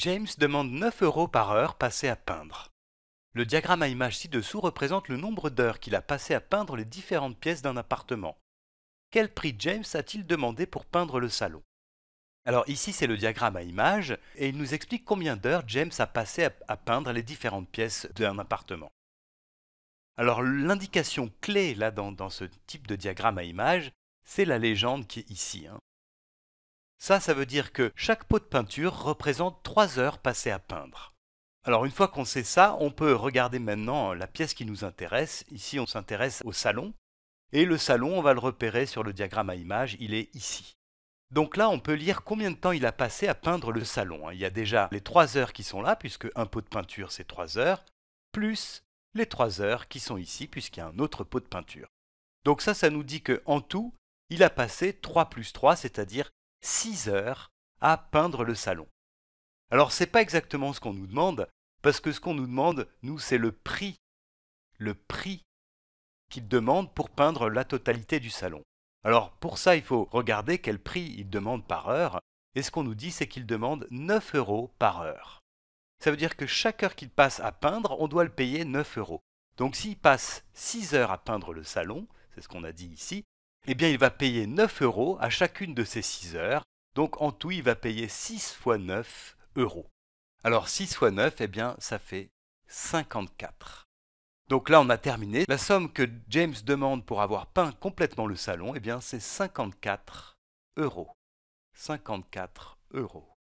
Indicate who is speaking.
Speaker 1: James demande 9 euros par heure passée à peindre. Le diagramme à image ci-dessous représente le nombre d'heures qu'il a passé à peindre les différentes pièces d'un appartement. Quel prix James a-t-il demandé pour peindre le salon Alors ici c'est le diagramme à image et il nous explique combien d'heures James a passé à peindre les différentes pièces d'un appartement. Alors l'indication clé là dans, ce type de diagramme à image, c'est la légende qui est ici. Hein. Ça, ça veut dire que chaque pot de peinture représente 3 heures passées à peindre. Alors une fois qu'on sait ça, on peut regarder maintenant la pièce qui nous intéresse. Ici, on s'intéresse au salon. Et le salon, on va le repérer sur le diagramme à image, il est ici. Donc là, on peut lire combien de temps il a passé à peindre le salon. Hein. Il y a déjà les 3 heures qui sont là, puisque un pot de peinture, c'est 3 heures, plus les 3 heures qui sont ici, puisqu'il y a un autre pot de peinture. Donc ça, ça nous dit qu'en tout, il a passé 3 plus 3, c'est-à-dire 6 heures à peindre le salon. Alors c'est pas exactement ce qu'on nous demande, parce que ce qu'on nous demande, nous, c'est le prix. Le prix qu'il demande pour peindre la totalité du salon. Alors pour ça, il faut regarder quel prix il demande par heure, et ce qu'on nous dit, c'est qu'il demande 9 euros par heure. Ça veut dire que chaque heure qu'il passe à peindre, on doit le payer 9 euros. Donc s'il passe 6 heures à peindre le salon, c'est ce qu'on a dit ici, eh bien il va payer 9 euros à chacune de ces 6 heures. Donc en tout, il va payer 6 fois 9 euros. Alors 6 fois 9, eh bien ça fait 54. Donc là, on a terminé. La somme que James demande pour avoir peint complètement le salon, eh bien c'est 54 euros. 54 euros.